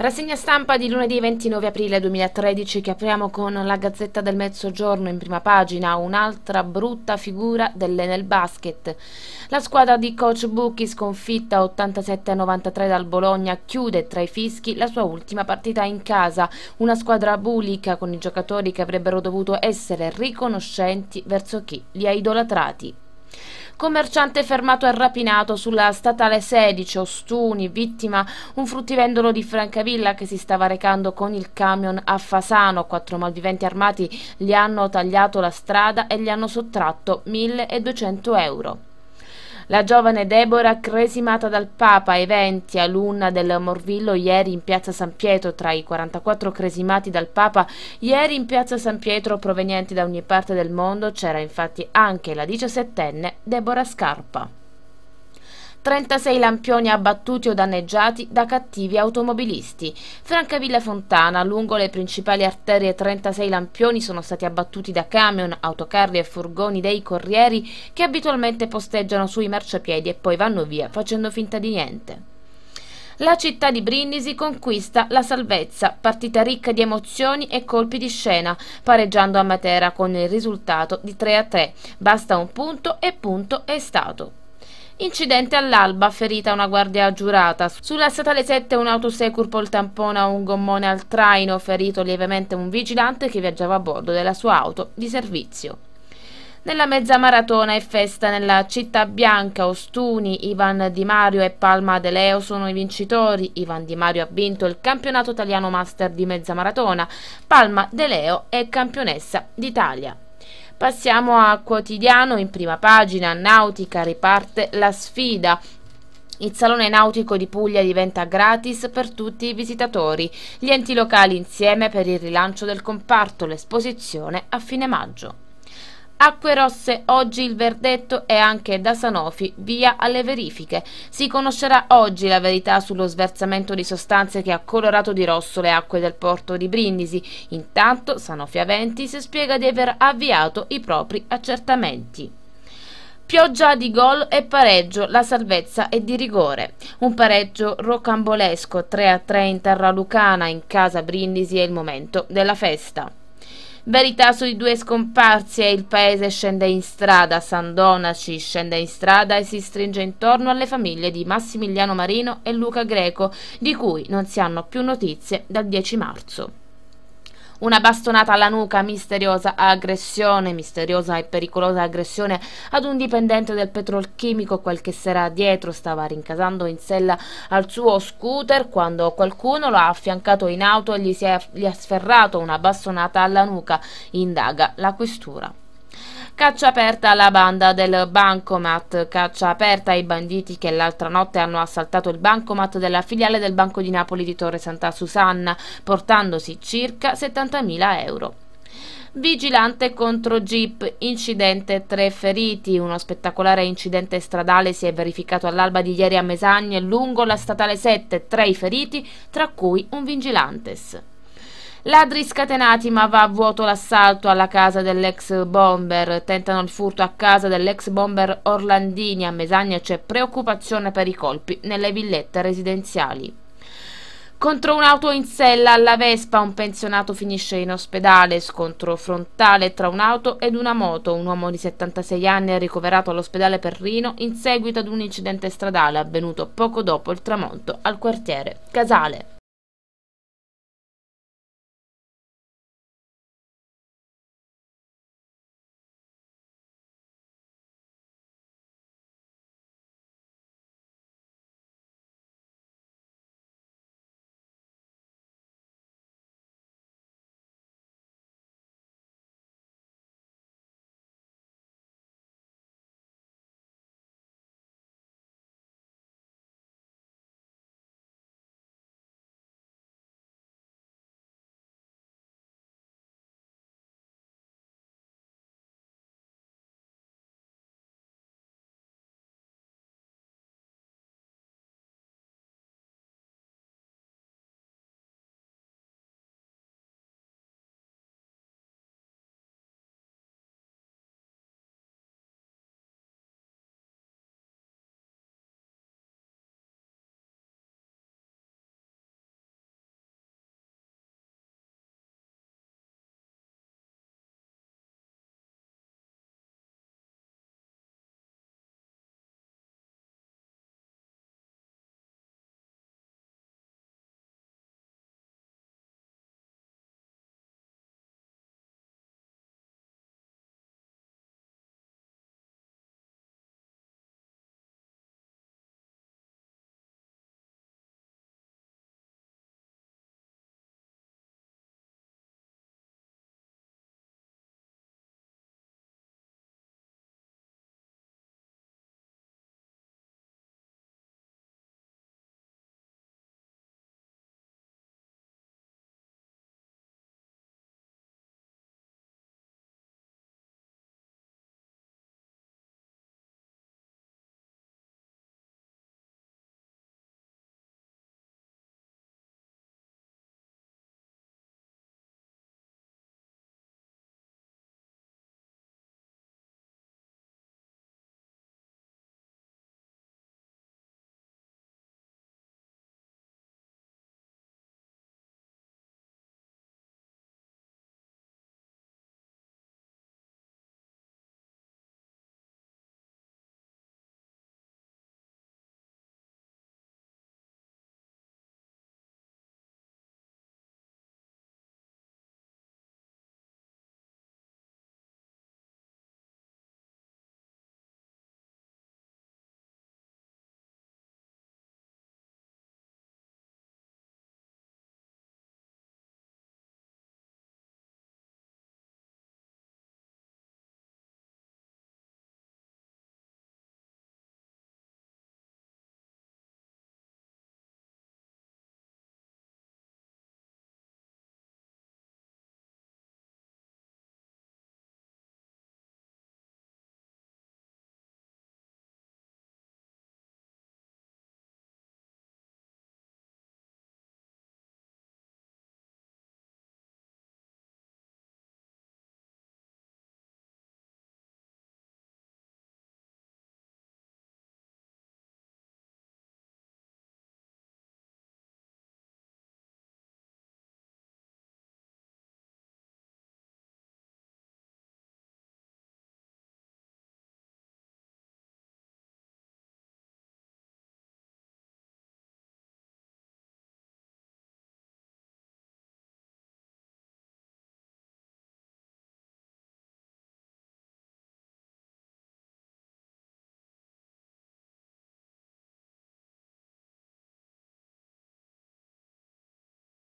Rassegna stampa di lunedì 29 aprile 2013 che apriamo con la Gazzetta del Mezzogiorno in prima pagina, un'altra brutta figura dell'Enel Basket. La squadra di coach Bucchi sconfitta 87-93 dal Bologna chiude tra i fischi la sua ultima partita in casa, una squadra bulica con i giocatori che avrebbero dovuto essere riconoscenti verso chi li ha idolatrati commerciante fermato e rapinato sulla statale 16 Ostuni, vittima un fruttivendolo di Francavilla che si stava recando con il camion a Fasano. Quattro malviventi armati gli hanno tagliato la strada e gli hanno sottratto 1200 euro. La giovane Deborah, cresimata dal Papa ai venti, alunna del Morvillo, ieri in piazza San Pietro, tra i 44 cresimati dal Papa, ieri in piazza San Pietro provenienti da ogni parte del mondo c'era infatti anche la 17enne Deborah Scarpa. 36 lampioni abbattuti o danneggiati da cattivi automobilisti. Francavilla Fontana, lungo le principali arterie 36 lampioni sono stati abbattuti da camion, autocarri e furgoni dei corrieri che abitualmente posteggiano sui marciapiedi e poi vanno via facendo finta di niente. La città di Brindisi conquista la salvezza, partita ricca di emozioni e colpi di scena, pareggiando a Matera con il risultato di 3 a 3. Basta un punto e punto è stato. Incidente all'alba, ferita una guardia giurata. Sulla statale 7 un autosecur col tampone a un gommone al traino, ferito lievemente un vigilante che viaggiava a bordo della sua auto di servizio. Nella mezza maratona e festa nella città bianca, Ostuni, Ivan Di Mario e Palma De sono i vincitori. Ivan Di Mario ha vinto il campionato italiano master di mezza maratona. Palma Deleo è campionessa d'Italia. Passiamo a quotidiano, in prima pagina, nautica, riparte la sfida. Il Salone Nautico di Puglia diventa gratis per tutti i visitatori. Gli enti locali insieme per il rilancio del comparto, l'esposizione a fine maggio. Acque Rosse, oggi il verdetto è anche da Sanofi, via alle verifiche. Si conoscerà oggi la verità sullo sversamento di sostanze che ha colorato di rosso le acque del porto di Brindisi. Intanto Sanofi Aventi si spiega di aver avviato i propri accertamenti. Pioggia di gol e pareggio, la salvezza è di rigore. Un pareggio rocambolesco, 3-3 in terra lucana, in casa Brindisi è il momento della festa. Verità sui due scomparsi e il paese scende in strada, San Donaci scende in strada e si stringe intorno alle famiglie di Massimiliano Marino e Luca Greco, di cui non si hanno più notizie dal 10 marzo. Una bastonata alla nuca, misteriosa aggressione, misteriosa e pericolosa aggressione ad un dipendente del petrolchimico qualche sera dietro stava rincasando in sella al suo scooter quando qualcuno lo ha affiancato in auto e gli, è, gli ha sferrato una bastonata alla nuca, indaga la questura. Caccia aperta alla banda del Bancomat, caccia aperta ai banditi che l'altra notte hanno assaltato il Bancomat della filiale del Banco di Napoli di Torre Santa Susanna, portandosi circa 70.000 euro. Vigilante contro jeep, incidente, tre feriti. Uno spettacolare incidente stradale si è verificato all'alba di ieri a Mesagne lungo la statale 7, tre i feriti, tra cui un vigilantes. Ladri scatenati ma va a vuoto l'assalto alla casa dell'ex bomber, tentano il furto a casa dell'ex bomber Orlandini, a Mesagna c'è preoccupazione per i colpi nelle villette residenziali. Contro un'auto in sella alla Vespa un pensionato finisce in ospedale, scontro frontale tra un'auto ed una moto, un uomo di 76 anni è ricoverato all'ospedale Perrino in seguito ad un incidente stradale avvenuto poco dopo il tramonto al quartiere Casale.